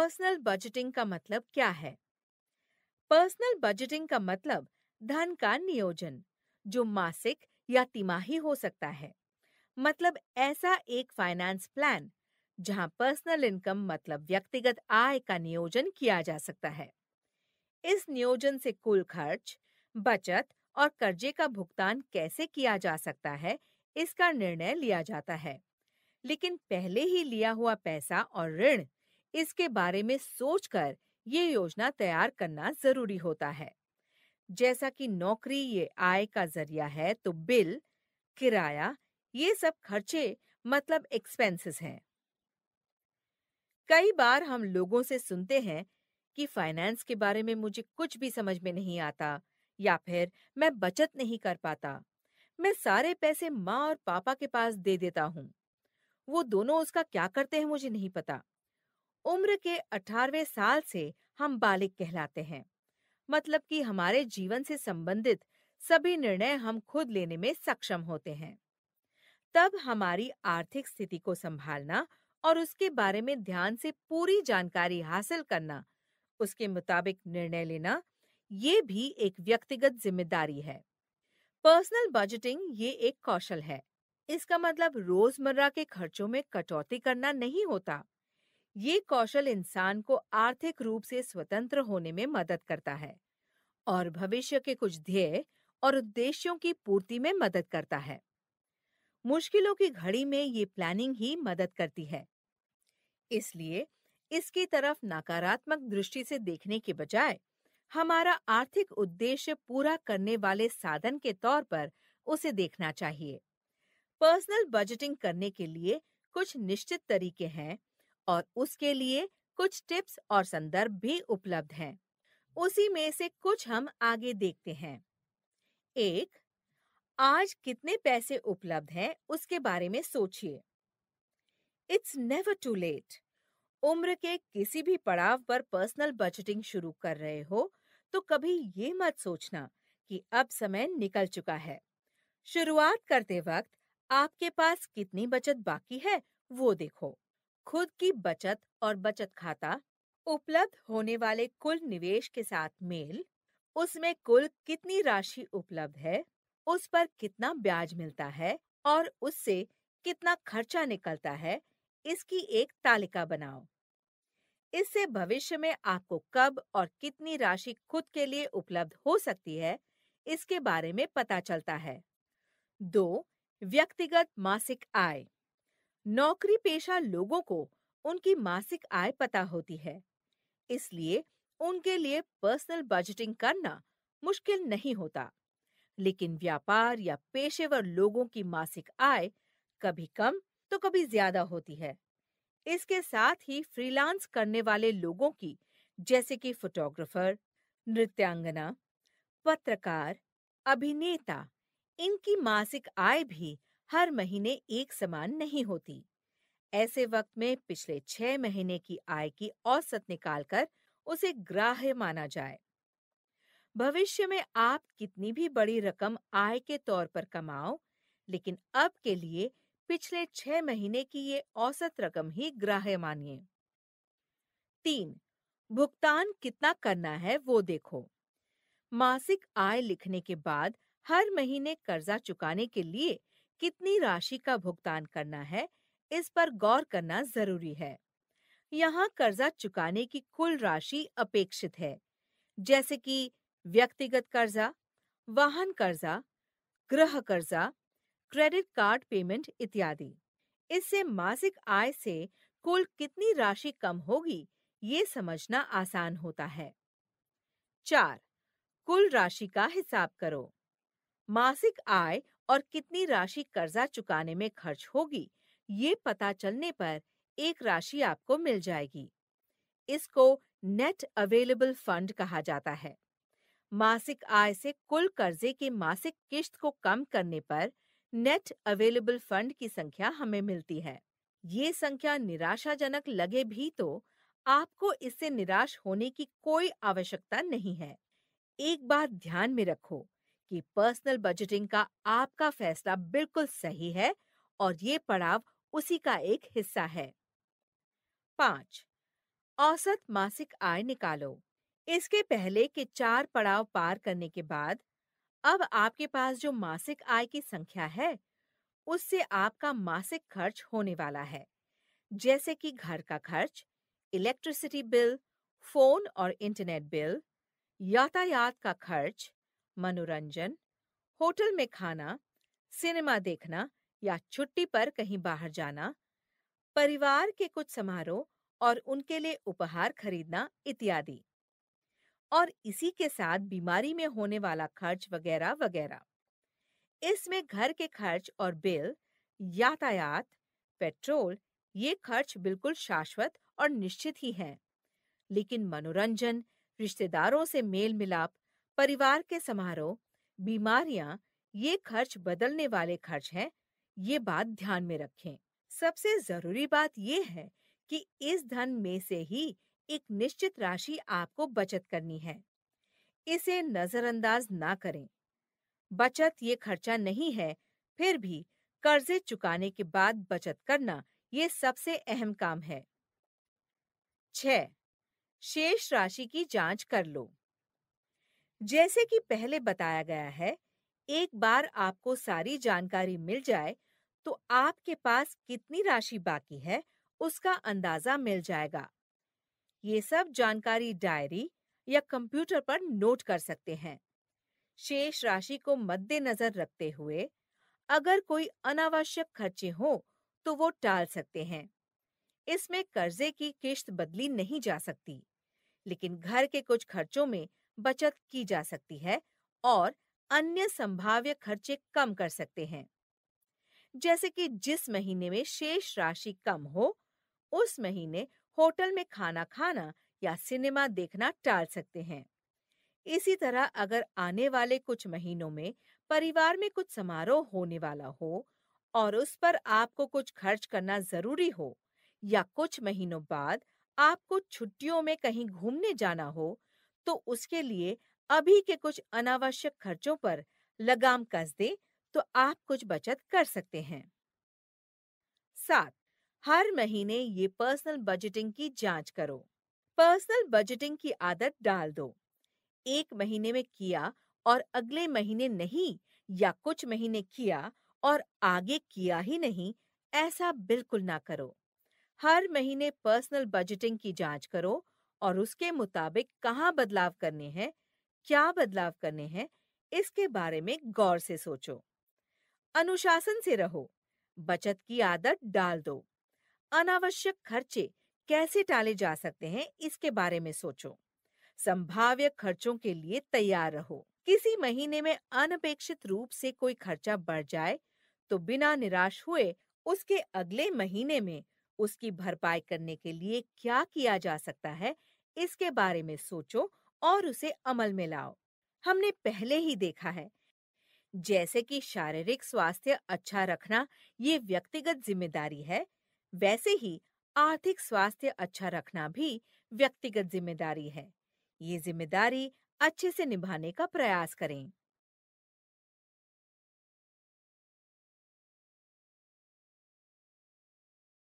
personal budgeting का मतलब क्या है पर्सनल बजटिंग का मतलब धन का नियोजन जो मासिक या तिमाही हो सकता है मतलब ऐसा एक फाइनेंस प्लान जहां पर्सनल इनकम मतलब व्यक्तिगत आय का नियोजन किया जा सकता है इस नियोजन से कुल खर्च बचत और कर्जे का भुगतान कैसे किया जा सकता है इसका निर्णय लिया जाता है लेकिन पहले ही लिया हुआ पैसा और ऋण इसके बारे में सोचकर ये योजना तैयार करना जरूरी होता है जैसा कि नौकरी ये आय का जरिया है तो बिल किराया ये सब खर्चे मतलब एक्सपेंसेस हैं कई बार हम लोगों से सुनते हैं कि फाइनेंस के बारे में मुझे कुछ भी समझ में नहीं आता या फिर मैं बचत नहीं कर पाता मैं सारे पैसे माँ और पापा के पास दे देता हूँ वो दोनों उसका क्या करते हैं मुझे नहीं पता उम्र के अठारवे साल से हम बालिक कहलाते हैं मतलब कि हमारे जीवन से संबंधित सभी निर्णय हम खुद लेने में सक्षम होते हैं तब हमारी आर्थिक स्थिति को संभालना और उसके बारे में ध्यान से पूरी जानकारी हासिल करना उसके मुताबिक निर्णय लेना ये भी एक व्यक्तिगत जिम्मेदारी है पर्सनल बजटिंग ये एक कौशल है इसका मतलब रोजमर्रा के खर्चों में कटौती करना नहीं होता ये कौशल इंसान को आर्थिक रूप से स्वतंत्र होने में मदद करता है और भविष्य के कुछ ध्येय और उद्देश्यों की पूर्ति में मदद करता है मुश्किलों की घड़ी में ये प्लानिंग ही मदद करती है इसलिए इसकी तरफ नकारात्मक दृष्टि से देखने के बजाय हमारा आर्थिक उद्देश्य पूरा करने वाले साधन के तौर पर उसे देखना चाहिए पर्सनल बजटिंग करने के लिए कुछ निश्चित तरीके हैं और उसके लिए कुछ टिप्स और संदर्भ भी उपलब्ध हैं उसी में से कुछ हम आगे देखते हैं एक आज कितने पैसे उपलब्ध हैं उसके बारे में सोचिए इट्स नेवर टू लेट उम्र के किसी भी पड़ाव पर पर्सनल बजटिंग शुरू कर रहे हो तो कभी ये मत सोचना कि अब समय निकल चुका है शुरुआत करते वक्त आपके पास कितनी बचत बाकी है वो देखो खुद की बचत और बचत खाता उपलब्ध होने वाले कुल निवेश के साथ मेल उसमें कुल कितनी राशि उपलब्ध है उस पर कितना ब्याज मिलता है और उससे कितना खर्चा निकलता है इसकी एक तालिका बनाओ इससे भविष्य में आपको कब और कितनी राशि खुद के लिए उपलब्ध हो सकती है इसके बारे में पता चलता है दो व्यक्तिगत मासिक आय नौकरी पेशा लोगों को उनकी मासिक आय पता होती है इसलिए उनके लिए पर्सनल बजटिंग करना मुश्किल नहीं होता लेकिन व्यापार या पेशेवर लोगों की मासिक आय कभी कम तो कभी ज्यादा होती है इसके साथ ही फ्रीलांस करने वाले लोगों की जैसे कि फोटोग्राफर नृत्यांगना पत्रकार अभिनेता इनकी मासिक आय भी हर महीने एक समान नहीं होती ऐसे वक्त में पिछले छह महीने की आय की औसत निकालकर उसे ग्राह्य माना जाए भविष्य में आप कितनी भी बड़ी रकम आय के तौर पर कमाओ लेकिन अब के लिए पिछले छह महीने की ये औसत रकम ही ग्राह्य मानिए तीन भुगतान कितना करना है वो देखो मासिक आय लिखने के बाद हर महीने कर्जा चुकाने के लिए कितनी राशि का भुगतान करना है इस पर गौर करना जरूरी है यहाँ कर्जा चुकाने की कुल राशि अपेक्षित है जैसे कि व्यक्तिगत कर्जा वाहन कर्जा गृह कर्जा क्रेडिट कार्ड पेमेंट इत्यादि इससे मासिक आय से कुल कितनी राशि कम होगी ये समझना आसान होता है चार कुल राशि का हिसाब करो मासिक आय और कितनी राशि कर्जा चुकाने में खर्च होगी ये पता चलने पर एक राशि आपको मिल जाएगी इसको नेट अवेलेबल फंड कहा जाता है मासिक आय से कुल कर्जे के मासिक किश्त को कम करने पर नेट अवेलेबल फंड की संख्या हमें मिलती है ये संख्या निराशाजनक लगे भी तो आपको इससे निराश होने की कोई आवश्यकता नहीं है एक बात ध्यान में रखो कि पर्सनल बजटिंग का आपका फैसला बिल्कुल सही है और ये पड़ाव उसी का एक हिस्सा है पांच औसत मासिक आय निकालो इसके पहले के चार पड़ाव पार करने के बाद अब आपके पास जो मासिक आय की संख्या है उससे आपका मासिक खर्च होने वाला है जैसे कि घर का खर्च इलेक्ट्रिसिटी बिल फोन और इंटरनेट बिल यातायात का खर्च मनोरंजन होटल में खाना सिनेमा देखना या छुट्टी पर कहीं बाहर जाना परिवार के कुछ समारोह और उनके लिए उपहार खरीदना इत्यादि और इसी के साथ बीमारी में होने वाला खर्च वगैरह वगैरह इसमें घर के खर्च और बिल यातायात पेट्रोल ये खर्च बिल्कुल शाश्वत और निश्चित ही हैं लेकिन मनोरंजन रिश्तेदारों से मेल मिलाप परिवार के समारोह बीमारियां ये खर्च बदलने वाले खर्च हैं ये बात ध्यान में रखें सबसे जरूरी बात ये है कि इस धन में से ही एक निश्चित राशि आपको बचत करनी है इसे नजरअंदाज ना करें बचत ये खर्चा नहीं है फिर भी कर्जे चुकाने के बाद बचत करना ये सबसे अहम काम है छ शेष राशि की जांच कर लो जैसे कि पहले बताया गया है एक बार आपको सारी जानकारी मिल जाए तो आपके पास कितनी राशि बाकी है उसका अंदाजा मिल जाएगा ये सब जानकारी डायरी या कंप्यूटर पर नोट कर सकते हैं शेष राशि को मद्देनजर रखते हुए अगर कोई अनावश्यक खर्चे हो तो वो टाल सकते हैं इसमें कर्जे की किश्त बदली नहीं जा सकती लेकिन घर के कुछ खर्चों में बचत की जा सकती है और अन्य संभाव्य खर्चे कम कर सकते हैं जैसे कि जिस महीने में शेष राशि कम हो उस महीने होटल में खाना खाना या सिनेमा देखना टाल सकते हैं इसी तरह अगर आने वाले कुछ महीनों में परिवार में कुछ समारोह होने वाला हो और उस पर आपको कुछ खर्च करना जरूरी हो या कुछ महीनों बाद आपको छुट्टियों में कहीं घूमने जाना हो तो उसके लिए अभी के कुछ अनावश्यक खर्चों पर लगाम कस दे तो आप कुछ बचत कर सकते हैं सात हर महीने ये पर्सनल बजटिंग की जांच करो पर्सनल बजटिंग की आदत डाल दो एक महीने में किया और अगले महीने नहीं या कुछ महीने किया और आगे किया ही नहीं ऐसा बिल्कुल ना करो हर महीने पर्सनल बजटिंग की जांच करो और उसके मुताबिक कहाँ बदलाव करने हैं क्या बदलाव करने हैं इसके बारे में गौर से सोचो अनुशासन से रहो बचत की आदत डाल दो अनावश्यक खर्चे कैसे टाले जा सकते हैं इसके बारे में सोचो संभाव्य खर्चों के लिए तैयार रहो किसी महीने में अनपेक्षित रूप से कोई खर्चा बढ़ जाए तो बिना निराश हुए उसके अगले महीने में उसकी भरपाई करने के लिए क्या किया जा सकता है इसके बारे में सोचो और उसे अमल में लाओ हमने पहले ही देखा है जैसे कि शारीरिक स्वास्थ्य अच्छा रखना ये व्यक्तिगत जिम्मेदारी है वैसे ही आर्थिक स्वास्थ्य अच्छा रखना भी व्यक्तिगत जिम्मेदारी है ये जिम्मेदारी अच्छे से निभाने का प्रयास करें